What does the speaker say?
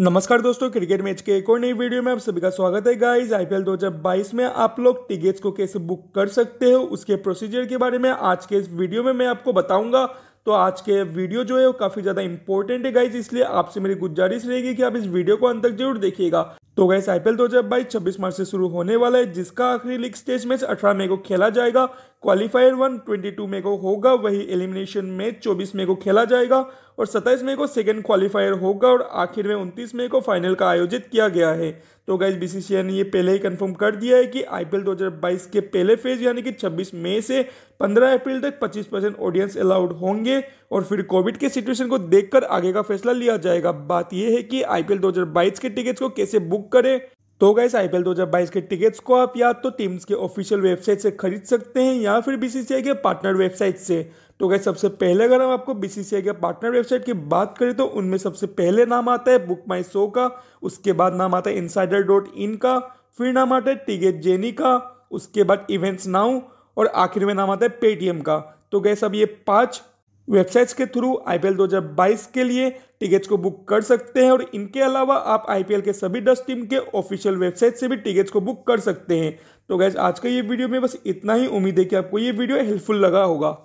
नमस्कार दोस्तों cricket match के एक और नई वीडियो में आप सभी का स्वागत है गाइस आईपीएल 2022 में आप लोग टिकेट्स को कैसे बुक कर सकते हो उसके प्रोसीजर के बारे में आज के इस वीडियो में मैं आपको बताऊंगा तो आज के वीडियो जो है वो काफ़ी ज़्यादा इंपॉर्टेंट है गाइज इसलिए आपसे मेरी गुजारिश रहेगी कि आप इस वीडियो को अंत तक जरूर देखिएगा तो गैस आईपीएल बाईस छब्बीस मार्च से शुरू होने वाला है जिसका आखिरी लीग स्टेज मैच 18 मई को खेला जाएगा क्वालिफायर वन 22 मई को होगा वही एलिमिनेशन मैच 24 मई को खेला जाएगा और 27 मई को सेकेंड क्वालिफायर होगा और आखिर में 29 मई को फाइनल का आयोजित किया गया है तो गाइज बी ने ये पहले ही कंफर्म कर दिया है कि आईपीएल 2022 के पहले फेज यानी कि 26 मई से 15 अप्रैल तक 25 परसेंट ऑडियंस अलाउड होंगे और फिर कोविड के सिचुएशन को देखकर आगे का फैसला लिया जाएगा बात यह है कि आईपीएल 2022 के टिकट्स को कैसे बुक करें तो गैस आईपीएल 2022 के टिकट्स को आप या तो टीम्स के ऑफिशियल वेबसाइट से खरीद सकते हैं या फिर बीसीसीआई के पार्टनर वेबसाइट से तो गैस सबसे पहले अगर हम आपको बीसीसीआई के पार्टनर वेबसाइट की बात करें तो उनमें सबसे पहले नाम आता है बुक माई शो का उसके बाद नाम आता है इनसाइडर डॉट इन का फिर नाम आता है टिकेट जेनी का उसके बाद इवेंट्स नाउ और आखिर में नाम आता है पेटीएम का तो गैस अब ये पाँच वेबसाइट्स के थ्रू आईपीएल 2022 के लिए टिकट्स को बुक कर सकते हैं और इनके अलावा आप आईपीएल के सभी दस टीम के ऑफिशियल वेबसाइट से भी टिकट्स को बुक कर सकते हैं तो गैस आज का ये वीडियो में बस इतना ही उम्मीद है कि आपको ये वीडियो हेल्पफुल लगा होगा